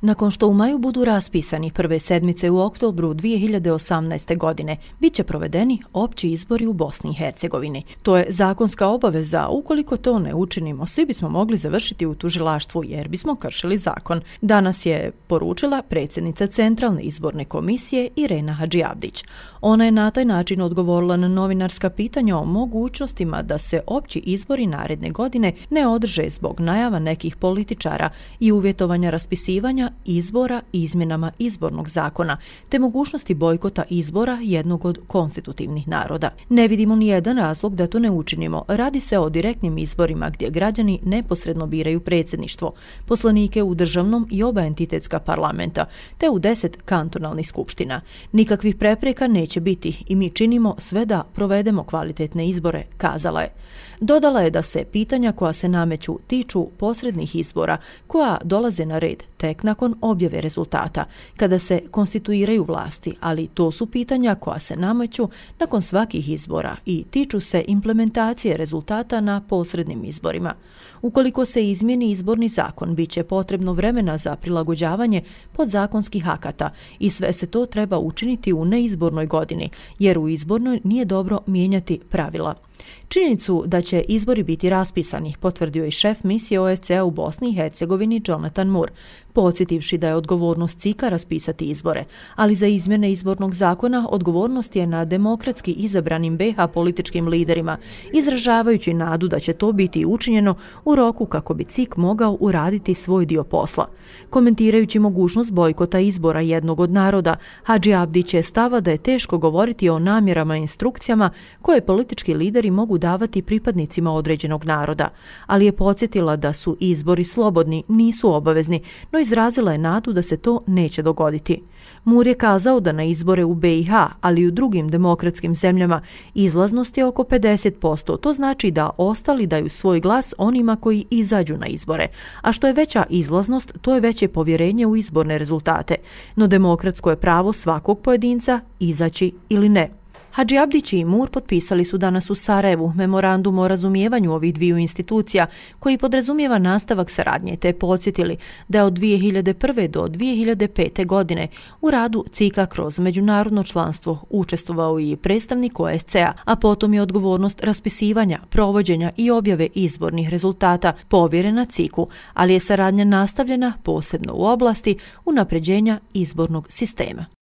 Nakon što u maju budu raspisani prve sedmice u oktobru 2018. godine, bit će provedeni opći izbori u Bosni i Hercegovini. To je zakonska obaveza, ukoliko to ne učinimo, svi bismo mogli završiti u tužilaštvu jer bismo kršili zakon. Danas je poručila predsjednica Centralne izborne komisije Irena Hadžiavdić. Ona je na taj način odgovorila na novinarska pitanja o mogućnostima da se opći izbori naredne godine ne održe zbog najava nekih političara i uvjetovanja raspisivanja izbora i izmjenama izbornog zakona, te mogućnosti bojkota izbora jednog od konstitutivnih naroda. Ne vidimo ni jedan razlog da to ne učinimo. Radi se o direktnim izborima gdje građani neposredno biraju predsjedništvo, poslanike u državnom i oba entitetska parlamenta, te u deset kantonalnih skupština. Nikakvih prepreka neće biti i mi činimo sve da provedemo kvalitetne izbore, kazala je. Dodala je da se pitanja koja se nameću tiču posrednih izbora koja dolaze na red tek nakon nakon objave rezultata, kada se konstituiraju vlasti, ali to su pitanja koja se nameću nakon svakih izbora i tiču se implementacije rezultata na posrednim izborima. Ukoliko se izmjeni izborni zakon, bit će potrebno vremena za prilagođavanje podzakonskih akata i sve se to treba učiniti u neizbornoj godini, jer u izbornoj nije dobro mijenjati pravila. Činjenicu da će izbori biti raspisani potvrdio je šef misije OSCE u Bosni i Hercegovini Jonathan Moore. Podsjet podsjetivši da je odgovornost CIKA raspisati izbore. Ali za izmjene izbornog zakona odgovornost je na demokratski izabranim BH političkim liderima, izražavajući nadu da će to biti učinjeno u roku kako bi CIK mogao uraditi svoj dio posla. Komentirajući mogućnost bojkota izbora jednog od naroda, Hadži Abdić je stava da je teško govoriti o namjerama i instrukcijama koje politički lideri mogu davati pripadnicima određenog naroda, ali je podsjetila da su izbori slobodni, nisu obavezni, no izraze izrazila je nadu da se to neće dogoditi. Mur je kazao da na izbore u BiH, ali i u drugim demokratskim zemljama, izlaznost je oko 50%, to znači da ostali daju svoj glas onima koji izađu na izbore. A što je veća izlaznost, to je veće povjerenje u izborne rezultate. No demokratsko je pravo svakog pojedinca izaći ili ne. Hadži Abdić i Mur potpisali su danas u Sarajevu memorandum o razumijevanju ovih dviju institucija koji podrazumijeva nastavak saradnje te podsjetili da je od 2001. do 2005. godine u radu CIKA kroz međunarodno članstvo učestvovao i predstavnik OSCE-a, a potom je odgovornost raspisivanja, provođenja i objave izbornih rezultata povjerena CIKU, ali je saradnja nastavljena posebno u oblasti unapređenja izbornog sistema.